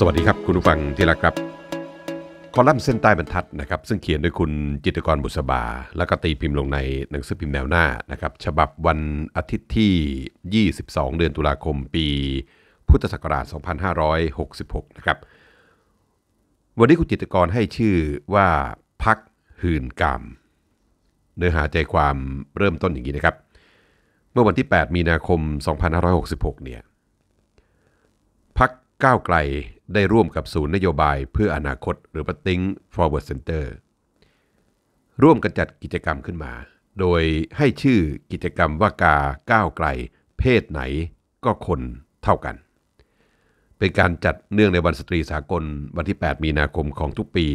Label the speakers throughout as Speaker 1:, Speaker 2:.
Speaker 1: สวัสดีครับ คุณผู้ฟังที่รักครับคอลัมน์เส้นใต้บรรทัดนะครับซึ่งเขียนโดยคุณจิตกรบุษบา แล้วก็ตีพิมพ์ลงในหนังสือพิมพ์แนวหน้านะครับฉบับวันอาทิตย์ที่ 22 เดือนตุลาคมปีพุทธศักราช 2566 นะครับวันนี้คุณจิตกรให้ชื่อว่าพักหื่นกรรม เนื้อหาใจความเริ่มต้นอย่างนี้นะครับเมื่อวันที่ 8 มีนาคม 2566 เนี่ยก้าวไกลได้ร่วมกับศูนย์นโยบายเพื่ออนาคตหรือปติ้ง forward center ร่วมกันจัดกิจกรรมขึ้นมา โดยให้ชื่อกิจกรรมว่ากาก้าวไกลเพศไหนก็คนเท่ากัน เป็นการจัดเนื่องในวันสตรีสากล วันที่ 8 มีนาคมของทุกปี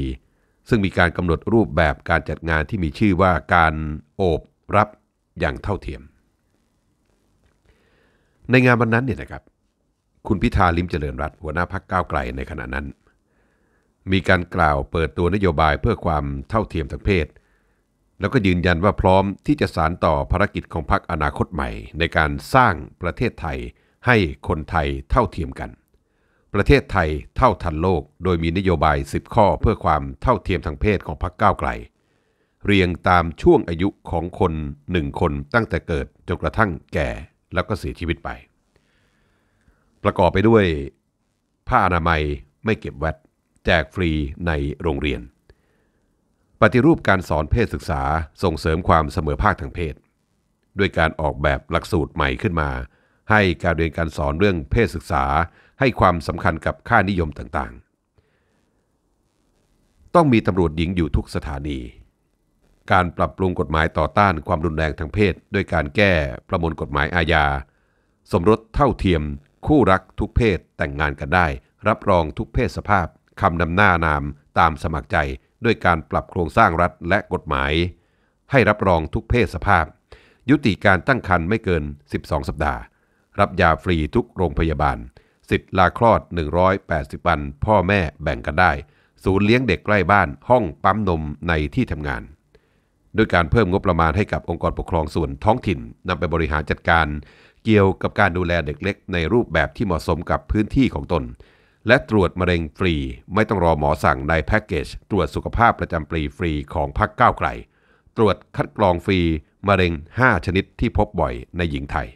Speaker 1: ซึ่งมีการกำหนดรูปแบบการจัดงานที่มีชื่อว่าการโอบรับอย่างเท่าเทียม ในงานวันนั้นเนี่ยนะครับคุณพิธาลิมเจริญรัตหัวหน้าพักก้าวไกลในขณะนั้น มีการกล่าวเปิดตัวนโยบายเพื่อความเท่าเทียมทางเพศ แล้วก็ยืนยันว่าพร้อมที่จะสานต่อภารกิจของพักอนาคตใหม่ ในการสร้างประเทศไทยให้คนไทยเท่าเทียมกัน ประเทศไทยเท่าทันโลกโดยมีนโยบาย10 ข้อเพื่อความเท่าเทียมทางเพศของพักก้าวไกลเรียงตามช่วงอายุของคนหนึ่งคนตั้งแต่เกิดจนกระทั่งแก่แล้วก็เสียชีวิตไปประกอบไปด้วย ผ้าอนามัยไม่เก็บแวดแจกฟรีในโรงเรียน ปฏิรูปการสอนเพศศึกษาส่งเสริมความเสมอภาคทางเพศ ด้วยการออกแบบหลักสูตรใหม่ขึ้นมา ให้การเรียนการสอนเรื่องเพศศึกษา ให้ความสำคัญกับค่านิยมต่าง ๆ ต้องมีตำรวจหญิงอยู่ทุกสถานี การปรับปรุงกฎหมายต่อต้านความรุนแรงทางเพศด้วยการแก้ประมวลกฎหมายอาญา สมรสเท่าเทียมคู่รักทุกเพศแต่งงานกันได้ รับรองทุกเพศสภาพคำนำหน้านามตามสมัครใจ ด้วยการปรับโครงสร้างรัฐและกฎหมาย ให้รับรองทุกเพศสภาพ ยุติการตั้งครรภ์ไม่เกิน 12 สัปดาห์ รับยาฟรีทุกโรงพยาบาลสิทธิ์ลาคลอด 180วันพ่อแม่แบ่งกันได้ ศูนย์เลี้ยงเด็กใกล้บ้านห้องปั๊มนมในที่ทำงานด้วยการเพิ่มงบประมาณให้กับองค์กรปกครองส่วนท้องถิ่นนำไปบริหารจัดการเกี่ยวกับการดูแลเด็กเล็กในรูปแบบที่เหมาะสมกับพื้นที่ของตน และตรวจมะเร็งฟรีไม่ต้องรอหมอสั่งในแพ็กเกจตรวจสุขภาพประจำปีฟรีของพักก้าวไกล ตรวจคัดกรองฟรี มะเร็ง 5 ชนิดที่พบบ่อยในหญิงไทย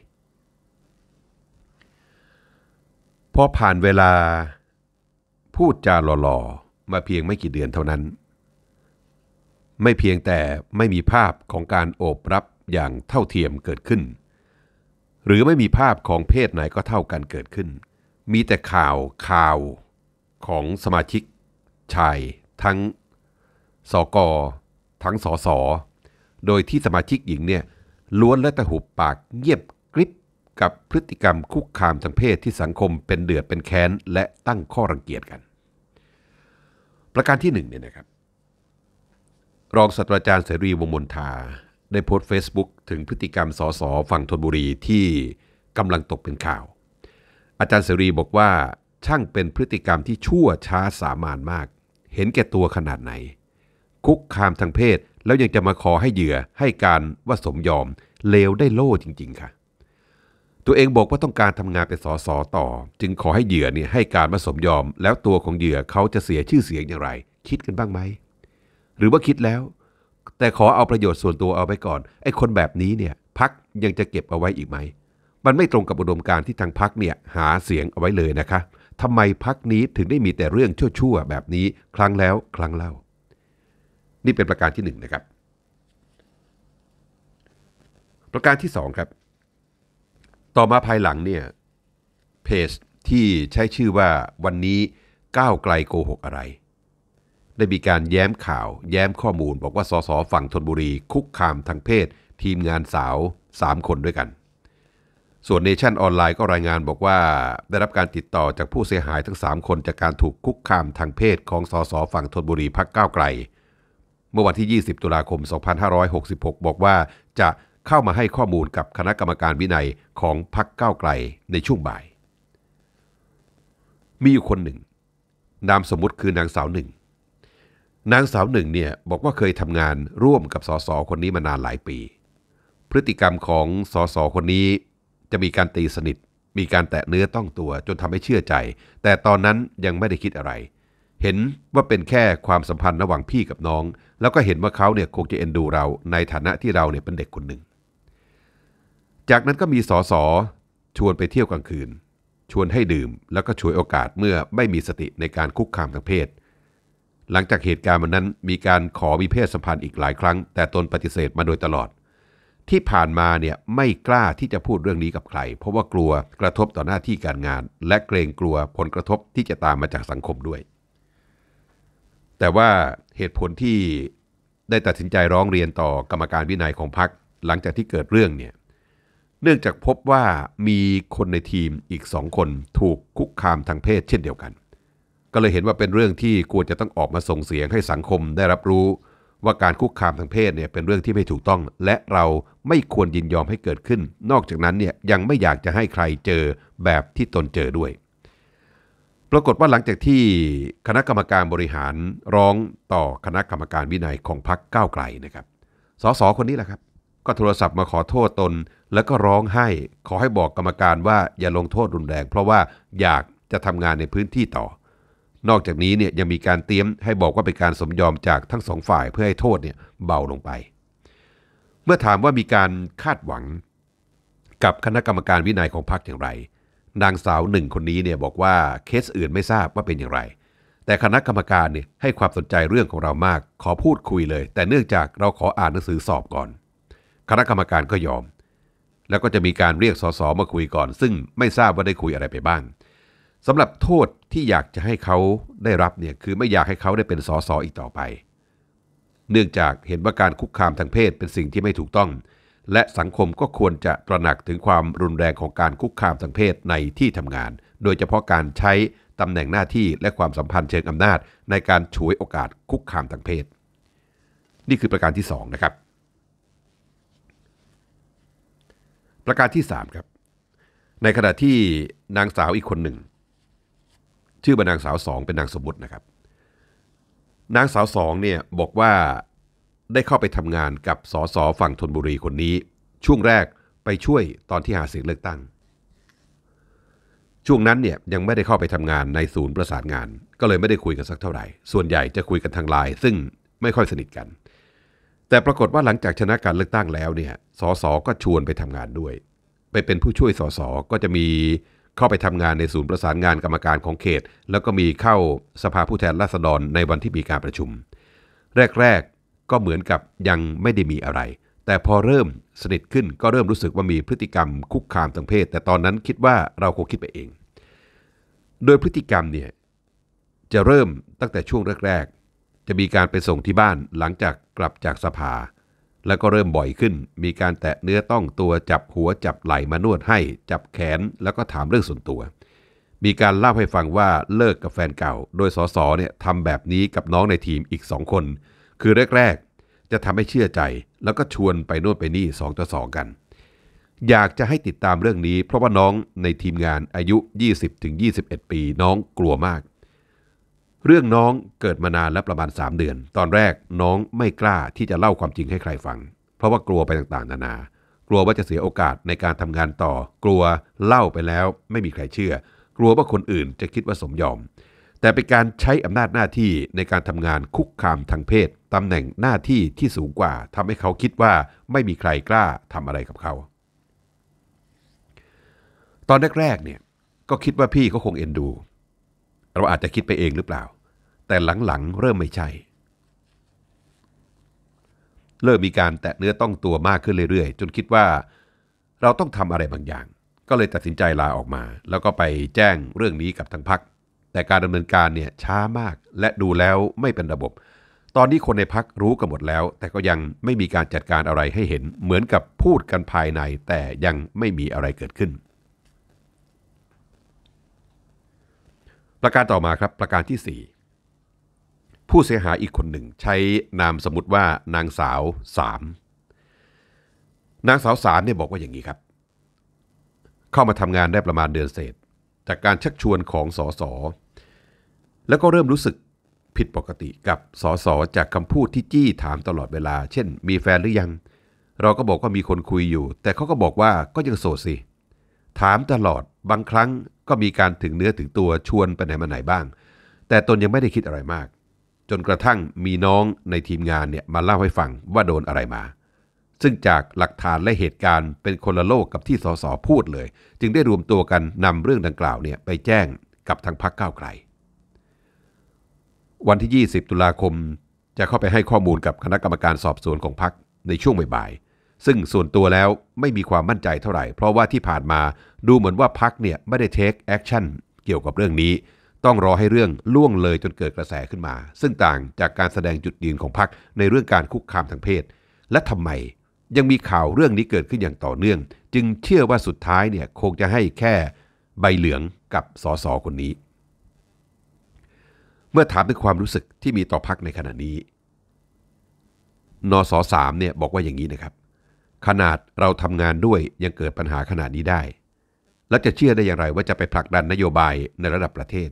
Speaker 1: พอผ่านเวลาพูดจาหล่อๆมาเพียงไม่กี่เดือนเท่านั้น ไม่เพียงแต่ไม่มีภาพของการโอบรับอย่างเท่าเทียมเกิดขึ้นหรือไม่มีภาพของเพศไหนก็เท่ากันเกิดขึ้น มีแต่ข่าว ข่าว ของสมาชิก ชายทั้ง สก ทั้ง สส โดยที่สมาชิกหญิงเนี่ยล้วนและตะหุบปากเงียบกริบกับพฤติกรรมคุกคามทางเพศที่สังคมเป็นเดือดเป็นแค้นและตั้งข้อรังเกียจกัน ประการที่หนึ่งเนี่ยนะครับ รองศาสตราจารย์เสรีวงมนทาได้โพสต์ Facebook ถึงพฤติกรรมสสฝั่งธนบุรีที่กำลังตกเป็นข่าว อาจารย์เสรีบอกว่า ช่างเป็นพฤติกรรมที่ชั่วช้าสามานมาก เห็นแก่ตัวขนาดไหน คุกคามทางเพศ แล้วยังจะมาขอให้เหยื่อให้การว่าสมยอมเลวได้โล่จริง ๆ ค่ะ ตัวเองบอกว่าต้องการทำงานเป็นสสต่อ จึงขอให้เหยื่อเนี่ยให้การว่าสมยอม แล้วตัวของเหยื่อเขาจะเสียชื่อเสียงอย่างไร คิดกันบ้างไหมหรือว่าคิดแล้วแต่ขอเอาประโยชน์ส่วนตัวเอาไปก่อน ไอ้คนแบบนี้เนี่ยพักยังจะเก็บเอาไว้อีกไหม มันไม่ตรงกับอุดมการที่ทางพักเนี่ยหาเสียงเอาไว้เลยนะคะทำไมพักนี้ถึงได้มีแต่เรื่องชั่วๆแบบนี้ครั้งแล้วครั้งเล่า นี่เป็นประการที่1นนะครับประการที่ 2 ครับ ต่อมาภายหลังเนี่ยเพจที่ใช้ชื่อว่าวันนี้ก้าวไกลโกหกอะไรได้มีการแย้มข่าวแย้มข้อมูล บอกว่าสสฝั่งธนบุรีคุกคามทางเพศทีมงานสาว 3 คนด้วยกัน ส่วนเนชั่นออนไลน์ก็รายงานบอกว่า ได้รับการติดต่อจากผู้เสียหายทั้ง3คน จากการถูกคุกคามทางเพศของสสฝั่งธนบุรีพักก้าวไกล เมื่อวันที่ 20 ตุลาคม 2566 บอกว่าจะเข้ามาให้ข้อมูลกับคณะกรรมการวินัยของพักก้าวไกลในช่วงบ่าย มีอยู่คนหนึ่งนามสมมุติคือนางสาวหนึ่งนางสาวหนึ่งเนี่ยบอกว่าเคยทำงานร่วมกับสสคนนี้มานานหลายปี พฤติกรรมของสสคนนี้จะมีการตีสนิท มีการแตะเนื้อต้องตัวจนทำให้เชื่อใจ แต่ตอนนั้นยังไม่ได้คิดอะไร เห็นว่าเป็นแค่ความสัมพันธ์ระหว่างพี่กับน้อง แล้วก็เห็นว่าเขาเนี่ยคงจะเอ็นดูเราในฐานะที่เราเนี่ยเป็นเด็กคนหนึ่งจากนั้นก็มีสสชวนไปเที่ยวกลางคืน ชวนให้ดื่ม แล้วก็ช่วยโอกาสเมื่อไม่มีสติในการคุกคามทางเพศหลังจากเหตุการณ์วันนั้นมีการขอมีเพศสัมพันธ์อีกหลายครั้งแต่ตนปฏิเสธมาโดยตลอด ที่ผ่านมาเนี่ยไม่กล้าที่จะพูดเรื่องนี้กับใครเพราะว่ากลัวกระทบต่อหน้าที่การงาน และเกรงกลัวผลกระทบที่จะตามมาจากสังคมด้วย แต่ว่าเหตุผลที่ได้ตัดสินใจร้องเรียนต่อกรรมการวินัยของพรรคหลังจากที่เกิดเรื่องเนี่ยเนื่องจากพบว่ามีคนในทีมอีกสองคนถูกคุกคามทางเพศเช่นเดียวกันก็เลยเห็นว่าเป็นเรื่องที่ควรจะต้องออกมาส่งเสียงให้สังคมได้รับรู้ ว่าการคุกคามทางเพศเนี่ยเป็นเรื่องที่ไม่ถูกต้อง และเราไม่ควรยินยอมให้เกิดขึ้น นอกจากนั้นเนี่ยยังไม่อยากจะให้ใครเจอแบบที่ตนเจอด้วย ปรากฏว่าหลังจากที่คณะกรรมการบริหารร้องต่อคณะกรรมการวินัยของพรรคก้าวไกลนะครับ สสคนนี้แหละครับ ก็โทรศัพท์มาขอโทษตน แล้วก็ร้องไห้ขอให้บอกกรรมการว่าอย่าลงโทษรุนแรง เพราะว่าอยากจะทำงานในพื้นที่ต่อนอกจากนี้เนี่ยยังมีการเตรียมให้บอกว่าเป็นการสมยอมจากทั้งสองฝ่ายเพื่อให้โทษเนี่ยเบาลงไป เมื่อถามว่ามีการคาดหวัง กับคณะกรรมการวินัยของพรรคอย่างไร นางสาวหนึ่งคนนี้เนี่ยบอกว่าเคสอื่นไม่ทราบว่าเป็นอย่างไร แต่คณะกรรมการเนี่ยให้ความสนใจเรื่องของเรามากขอพูดคุยเลย แต่เนื่องจากเราขออ่านหนังสือสอบก่อน คณะกรรมการก็ยอม แล้วก็จะมีการเรียกสสมาคุยก่อน ซึ่งไม่ทราบว่าได้คุยอะไรไปบ้างสำหรับโทษที่อยากจะให้เขาได้รับเนี่ยคือไม่อยากให้เขาได้เป็นสอสออีกต่อไป เนื่องจากเห็นว่าการคุกคามทางเพศเป็นสิ่งที่ไม่ถูกต้อง และสังคมก็ควรจะตระหนักถึงความรุนแรงของการคุกคามทางเพศในที่ทำงาน โดยเฉพาะการใช้ตำแหน่งหน้าที่และความสัมพันธ์เชิงอำนาจในการฉวยโอกาสคุกคามทางเพศ นี่คือประการที่ 2 นะครับ ประการที่ 3 ครับ ในขณะที่นางสาวอีกคนหนึ่งชื่อบรรนนางสาวสองเป็นนางสมมตินะครับ นางสาวสองเนี่ยบอกว่าได้เข้าไปทำงานกับสอสอฝั่งธนบุรีคนนี้ ช่วงแรกไปช่วยตอนที่หาเสียงเลือกตั้ง ช่วงนั้นเนี่ยยังไม่ได้เข้าไปทำงานในศูนย์ประสานงาน ก็เลยไม่ได้คุยกันสักเท่าไหร่ ส่วนใหญ่จะคุยกันทางไลน์ซึ่งไม่ค่อยสนิทกัน แต่ปรากฏว่าหลังจากชนะการเลือกตั้งแล้วเนี่ยสอสอก็ชวนไปทำงานด้วย ไปเป็นผู้ช่วยสอสอก็จะมีเข้าไปทำงานในศูนย์ประสานงานกรรมการของเขต แล้วก็มีเข้าสภาผู้แทนราษฎรในวันที่มีการประชุม แรกๆก็เหมือนกับยังไม่ได้มีอะไร แต่พอเริ่มสนิทขึ้นก็เริ่มรู้สึกว่ามีพฤติกรรมคุกคามทางเพศ แต่ตอนนั้นคิดว่าเราคงคิดไปเอง โดยพฤติกรรมเนี่ยจะเริ่มตั้งแต่ช่วงแรก ๆ จะมีการไปส่งที่บ้านหลังจากกลับจากสภาแล้วก็เริ่มบ่อยขึ้น มีการแตะเนื้อต้องตัวจับหัวจับไหล่มานวดให้จับแขนแล้วก็ถามเรื่องส่วนตัว มีการเล่าให้ฟังว่าเลิกกับแฟนเก่า โดยสสเนี่ยทำแบบนี้กับน้องในทีมอีกสองคน คือแรกๆ จะทำให้เชื่อใจแล้วก็ชวนไปนวดไปนี่สองต่อสองกัน อยากจะให้ติดตามเรื่องนี้เพราะว่าน้องในทีมงานอายุ 20-21 ปีน้องกลัวมากเรื่องน้องเกิดมานานและประมาณ 3 เดือน ตอนแรกน้องไม่กล้าที่จะเล่าความจริงให้ใครฟัง เพราะว่ากลัวไปต่างๆ นานา กลัวว่าจะเสียโอกาสในการทำงานต่อ กลัวเล่าไปแล้วไม่มีใครเชื่อ กลัวว่าคนอื่นจะคิดว่าสมยอม แต่เป็นการใช้อำนาจหน้าที่ในการทำงานคุกคามทางเพศ ตำแหน่งหน้าที่ที่สูงกว่าทำให้เขาคิดว่าไม่มีใครกล้าทำอะไรกับเขา ตอนแรกๆเนี่ยก็คิดว่าพี่ก็คงเอ็นดูเราอาจจะคิดไปเองหรือเปล่าแต่หลังๆ เริ่มไม่ใช่ เริ่มมีการแตะเนื้อต้องตัวมากขึ้นเรื่อยๆ จนคิดว่าเราต้องทำอะไรบางอย่าง ก็เลยตัดสินใจลาออกมา แล้วก็ไปแจ้งเรื่องนี้กับทางพัก แต่การดำเนินการเนี่ยช้ามากและดูแล้วไม่เป็นระบบ ตอนนี้คนในพักรู้กันหมดแล้ว แต่ก็ยังไม่มีการจัดการอะไรให้เห็นเหมือนกับพูดกันภายในแต่ยังไม่มีอะไรเกิดขึ้น ประการต่อมาครับ ประการที่ผู้เสียหายอีกคนหนึ่งใช้นามสมมติว่านางสาวสามนางสาวสามเนี่ยบอกว่าอย่างนี้ครับ เข้ามาทำงานได้ประมาณเดือนเศษ จากการชักชวนของสอสอแล้วก็เริ่มรู้สึกผิดปกติกับสอสอจากคำพูดที่จี้ถามตลอดเวลา เช่น มีแฟนหรือยัง เราก็บอกว่ามีคนคุยอยู่ แต่เขาก็บอกว่าก็ยังโสดสิ ถามตลอด บางครั้งก็มีการถึงเนื้อถึงตัวชวนไปไหนมาไหนบ้าง แต่ตนยังไม่ได้คิดอะไรมากจนกระทั่งมีน้องในทีมงานเนี่ยมาเล่าให้ฟังว่าโดนอะไรมา ซึ่งจากหลักฐานและเหตุการณ์เป็นคนละโลกกับที่สสพูดเลย จึงได้รวมตัวกันนำเรื่องดังกล่าวเนี่ยไปแจ้งกับทางพักก้าวไกล วันที่ 20 ตุลาคมจะเข้าไปให้ข้อมูลกับคณะกรรมการสอบสวนของพักในช่วงบ่ายๆซึ่งส่วนตัวแล้วไม่มีความมั่นใจเท่าไหร่เพราะว่าที่ผ่านมาดูเหมือนว่าพักเนี่ยไม่ได้เทคแอคชั่นเกี่ยวกับเรื่องนี้ต้องรอให้เรื่องล่วงเลยจนเกิดกระแสขึ้นมา ซึ่งต่างจากการแสดงจุดยืนของพรรคในเรื่องการคุกคามทางเพศ และทำไม ยังมีข่าวเรื่องนี้เกิดขึ้นอย่างต่อเนื่อง จึงเชื่อว่าสุดท้ายเนี่ย คงจะให้แค่ใบเหลืองกับสสคนนี้ เมื่อถามถึงความรู้สึกที่มีต่อพักในขณะนี้นสสามเนี่ยบอกว่าอย่างนี้นะครับ ขนาดเราทำงานด้วยยังเกิดปัญหาขนาดนี้ได้ และจะเชื่อได้อย่างไรว่าจะไปผลักดันนโยบายในระดับประเทศ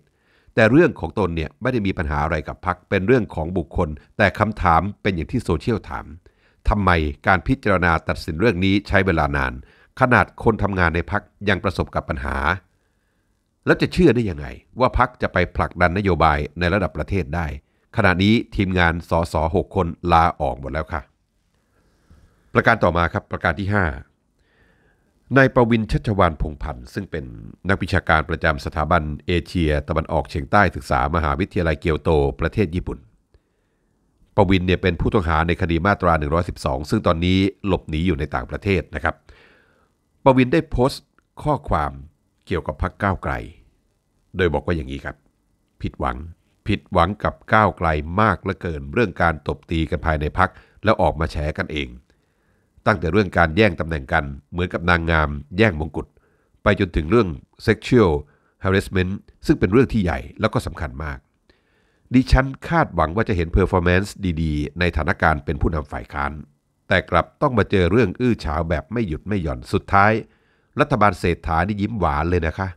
Speaker 1: แต่เรื่องของตนเนี่ยไม่ได้มีปัญหาอะไรกับพักเป็นเรื่องของบุคคล แต่คำถามเป็นอย่างที่โซเชียลถามทำไมการพิจารณาตัดสินเรื่องนี้ใช้เวลานาน ขนาดคนทำงานในพักยังประสบกับปัญหา แล้วจะเชื่อได้ยังไงว่าพักจะไปผลักดันนโยบายในระดับประเทศได้ ขณะนี้ทีมงานสสหกคนลาออกหมดแล้วค่ะ ประการต่อมาครับ ประการที่ 5นายประวินชัชวานพงพันธ์ซึ่งเป็นนักวิชาการประจำสถาบัน เอเชีย ตะวันออกเฉียงใต้ศึกษา มหาวิทยาลัยเกียวโตประเทศญี่ปุ่น ประวินเนี่ยเป็นผู้ต้องหาในคดีมาตรา 112 ซึ่งตอนนี้หลบหนีอยู่ในต่างประเทศนะครับ ประวินได้โพสต์ข้อความเกี่ยวกับพักก้าวไกล โดยบอกว่าอย่างนี้ครับ ผิดหวังผิดหวังกับก้าวไกลมากเหลือเกินเรื่องการตบตีกันภายในพักแล้วออกมาแฉกันเองตั้งแต่เรื่องการแย่งตำแหน่งกันเหมือนกับนางงามแย่งมงกุฎไปจนถึงเรื่อง sexual harassment ซึ่งเป็นเรื่องที่ใหญ่แล้วก็สำคัญมาก ดิฉัน คาดหวังว่าจะเห็นเพอร์ฟอร์แมน์ดี ๆ ในฐานะการเป็นผู้นำฝ่ายค้าน แต่กลับต้องมาเจอเรื่องอื้อฉาวแบบไม่หยุดไม่หย่อนสุดท้าย รัฐบาลเศรษฐานี่ยิ้มหวานเลยนะคะ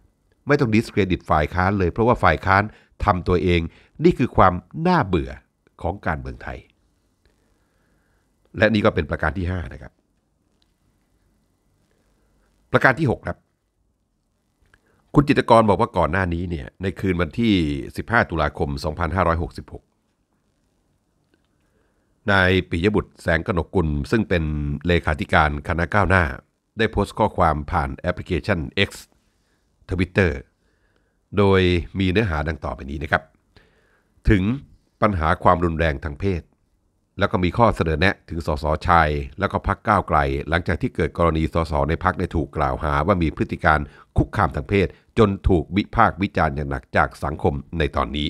Speaker 1: ไม่ต้องดิสเครดิตฝ่ายค้านเลยเพราะว่าฝ่ายค้านทำตัวเองนี่คือความน่าเบื่อของการเมืองไทย และนี่ก็เป็นประการที่5นะครับประการที่ 6 ครับ คุณจิตกรบอกว่าก่อนหน้านี้เนี่ยในคืนวันที่ 15 ตุลาคม 2566นายปิยบุตรแสงกนกุลซึ่งเป็นเลขาธิการคณะก้าวหน้า ได้โพสต์ข้อความผ่านแอปพลิเคชัน X ิตเตอร์โดยมีเนื้อหาดังต่อไปนี้นะครับ ถึงปัญหาความรุนแรงทางเพศแล้วก็มีข้อเสนอแนะถึงสสชัยแล้วก็พักก้าวไกล หลังจากที่เกิดกรณีสสในพักได้ถูกกล่าวหาว่ามีพฤติการคุกคามทางเพศ จนถูกวิพากษ์วิจารณ์อย่างหนักจากสังคมในตอนนี้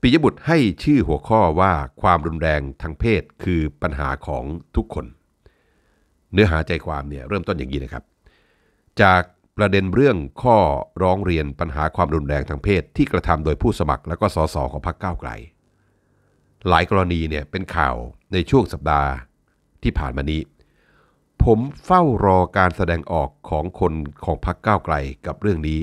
Speaker 1: ปิยบุตรให้ชื่อหัวข้อว่าความรุนแรงทางเพศคือปัญหาของทุกคน เนื้อหาใจความเนี่ยเริ่มต้นอย่างนี้นะครับ จากประเด็นเรื่องข้อร้องเรียนปัญหาความรุนแรงทางเพศที่กระทำโดยผู้สมัคร และก็สสของพักก้าวไกลหลายกรณีเนี่ยเป็นข่าวในช่วงสัปดาห์ที่ผ่านมานี้ ผมเฝ้ารอการแสดงออกของคนของพรรคก้าวไกลกับเรื่องนี้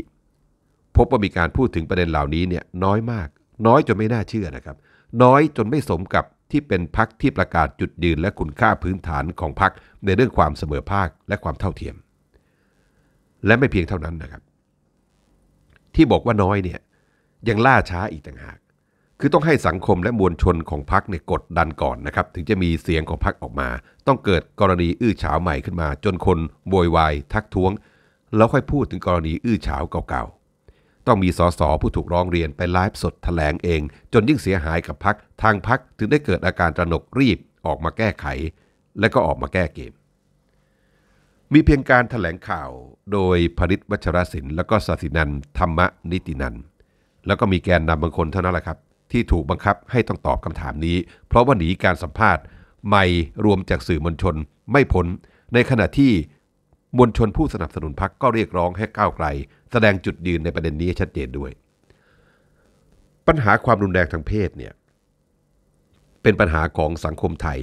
Speaker 1: พบว่ามีการพูดถึงประเด็นเหล่านี้เนี่ยน้อยมาก น้อยจนไม่น่าเชื่อนะครับ น้อยจนไม่สมกับที่เป็นพรรคที่ประกาศจุดยืน และคุณค่าพื้นฐานของพรรคในเรื่องความเสมอภาคและความเท่าเทียม และไม่เพียงเท่านั้นนะครับ ที่บอกว่าน้อยเนี่ยยังล่าช้าอีกต่างหากคือต้องให้สังคมและมวลชนของพรรคเนี่ยกดดันก่อนนะครับถึงจะมีเสียงของพรรคออกมา ต้องเกิดกรณีอื้อฉาวใหม่ขึ้นมา จนคนโวยวายทักท้วงแล้วค่อยพูดถึงกรณีอื้อฉาวเก่าๆต้องมีสสผู้ถูกร้องเรียนไปไลฟ์สดแถลงเอง จนยิ่งเสียหายกับพรรคทางพรรคถึงได้เกิดอาการตระหนกรีบออกมาแก้ไข และก็ออกมาแก้เกม มีเพียงการถแถลงข่าว โดยพริตวัชรศิลป์และก็สาสินันธรรมนิตินันแล้วก็มีแกนนำบางคนเท่านั้นแหละครับที่ถูกบังคับให้ต้องตอบคำถามนี้ เพราะว่าหนีการสัมภาษณ์ไม่รวมจากสื่อมวลชนไม่พ้น ในขณะที่มวลชนผู้สนับสนุนพักก็เรียกร้องให้ก้าวไกลแสดงจุดยืนในประเด็นนี้ชัดเจนด้วย ปัญหาความรุนแรงทางเพศเนี่ยเป็นปัญหาของสังคมไทย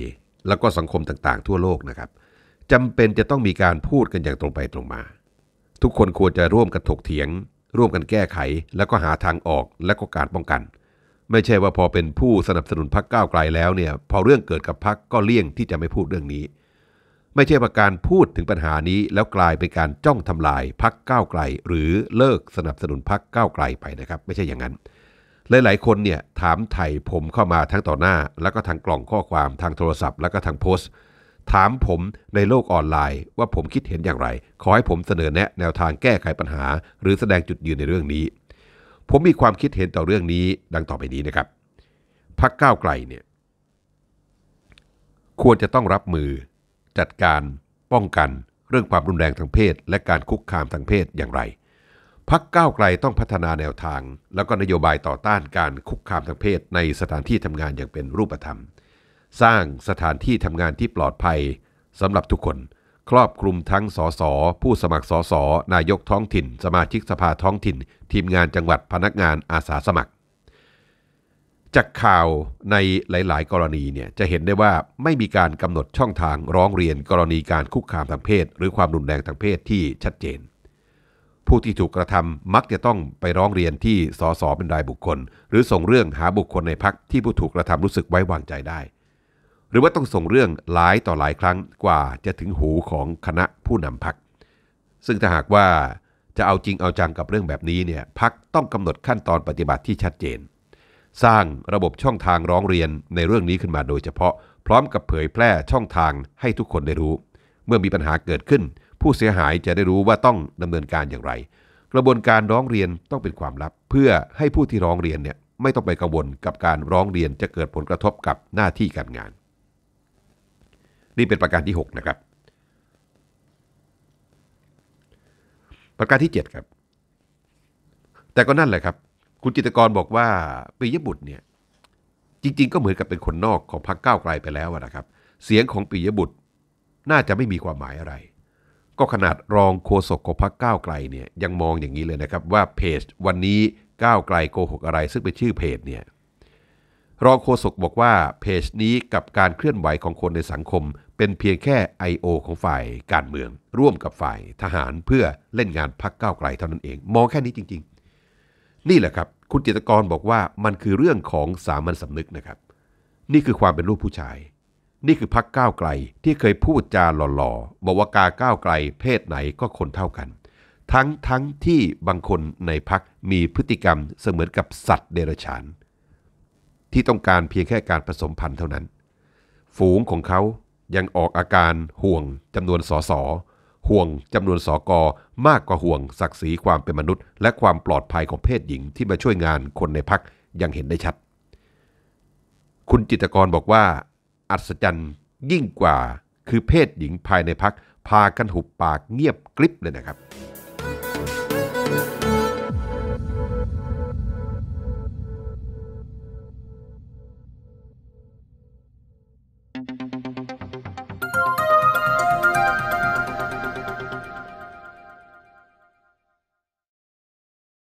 Speaker 1: แล้วก็สังคมต่างๆ ทั่วโลกนะครับจำเป็นจะต้องมีการพูดกันอย่างตรงไปตรงมา ทุกคนควรจะร่วมกันถกเถียง ร่วมกันแก้ไข แล้วก็หาทางออกและก็การป้องกันไม่ใช่ว่าพอเป็นผู้สนับสนุนพักก้าวไกลแล้วเนี่ยพอเรื่องเกิดกับพักก็เลี่ยงที่จะไม่พูดเรื่องนี้ไม่ใช่ประการพูดถึงปัญหานี้ แล้วกลายเป็นการจ้องทำลายพักก้าวไกล หรือเลิกสนับสนุนพักก้าวไกลไปนะครับ ไม่ใช่อย่างนั้น หลาย ๆ คนเนี่ยถามไถ่ผมเข้ามาทั้งต่อหน้าแล้วก็ทางกล่องข้อความทางโทรศัพท์แล้วก็ทางโพสต์ ถามผมในโลกออนไลน์ว่าผมคิดเห็นอย่างไร ขอให้ผมเสนอแนะแนวทางแก้ไขปัญหา หรือแสดงจุดยืนในเรื่องนี้ผมมีความคิดเห็นต่อเรื่องนี้ดังต่อไปนี้นะครับ พักก้าวไกลเนี่ยควรจะต้องรับมือจัดการป้องกันเรื่องความรุนแรงทางเพศและการคุกคามทางเพศอย่างไรพักก้าวไกลต้องพัฒนาแนวทางแล้วก็นโยบายต่อต้านการคุกคามทางเพศในสถานที่ทำงานอย่างเป็นรูปธรรมสร้างสถานที่ทำงานที่ปลอดภัยสำหรับทุกคนครอบคลุมทั้งสสผู้สมัครสสนายกท้องถิ่น สมาชิกสภาท้องถิ่น ทีมงานจังหวัดพนักงานอาสาสมัคร จากข่าวในหลายๆ กรณีเนี่ยจะเห็นได้ว่าไม่มีการกำหนดช่องทางร้องเรียนกรณีการคุกคามทางเพศหรือความรุนแรงทางเพศที่ชัดเจน ผู้ที่ถูกกระทำมักจะต้องไปร้องเรียนที่สสเป็นรายบุคคล หรือส่งเรื่องหาบุคคลในพักที่ผู้ถูกกระทำรู้สึกไว้วางใจได้รือว่าต้องส่งเรื่องหลายต่อหลายครั้งกว่าจะถึงหูของคณะผู้นำพัก ซึ่งถ้าหากว่าจะเอาจริงเอาจังกับเรื่องแบบนี้เนี่ยพักต้องกำหนดขั้นตอนปฏิบัติที่ชัดเจน สร้างระบบช่องทางร้องเรียนในเรื่องนี้ขึ้นมาโดยเฉพาะ พร้อมกับเผยแพร่ช่องทางให้ทุกคนได้รู้ เมื่อมีปัญหาเกิดขึ้น ผู้เสียหายจะได้รู้ว่าต้องดำเนินการอย่างไร กระบวนการร้องเรียนต้องเป็นความลับ เพื่อให้ผู้ที่ร้องเรียนเนี่ยไม่ต้องไปกังวลกับการร้องเรียนจะเกิดผลกระทบกับหน้าที่การงานนี่เป็นประการที่ 6 นะครับ ประการที่ 7 ครับ แต่ก็นั่นแหละครับ คุณจิตกรบอกว่าปิยบุตรเนี่ยจริง ๆก็เหมือนกับเป็นคนนอกของพรรคก้าวไกลไปแล้วนะครับ เสียงของปิยบุตรน่าจะไม่มีความหมายอะไร ก็ขนาดรองโฆษกของพรรคก้าวไกลเนี่ยยังมองอย่างนี้เลยนะครับว่าเพจวันนี้ก้าวไกลโกหกอะไร ซึ่งเป็นชื่อเพจเนี่ยรองโฆษกบอกว่าเพจนี้กับการเคลื่อนไหวของคนในสังคมเป็นเพียงแค่ I.O. ของฝ่ายการเมืองร่วมกับฝ่ายทหารเพื่อเล่นงานพักก้าวไกลเท่านั้นเอง มองแค่นี้จริงๆ นี่แหละครับ คุณจิตกรบอกว่ามันคือเรื่องของสามัญสำนึกนะครับ นี่คือความเป็นรูปผู้ชาย นี่คือพักก้าวไกลที่เคยพูดจาหล่อๆบอกว่ากาก้าวไกล เพศไหนก็คนเท่ากัน ทั้งทั้งที่บางคนในพักมีพฤติกรรมเสมือนกับสัตว์เดรัจฉานที่ต้องการเพียงแค่การผสมพันธุ์เท่านั้น ฝูงของเขายังออกอาการห่วงจำนวนสสห่วงจำนวนสอกอมากกว่าห่วงศักดิ์ศรีความเป็นมนุษย์และความปลอดภัยของเพศหญิงที่มาช่วยงานคนในพักยังเห็นได้ชัด คุณจิตกรบอกว่า อัศจรรย์ยิ่งกว่าคือเพศหญิงภายในพักพากันหุบปากเงียบกริบเลยนะครับ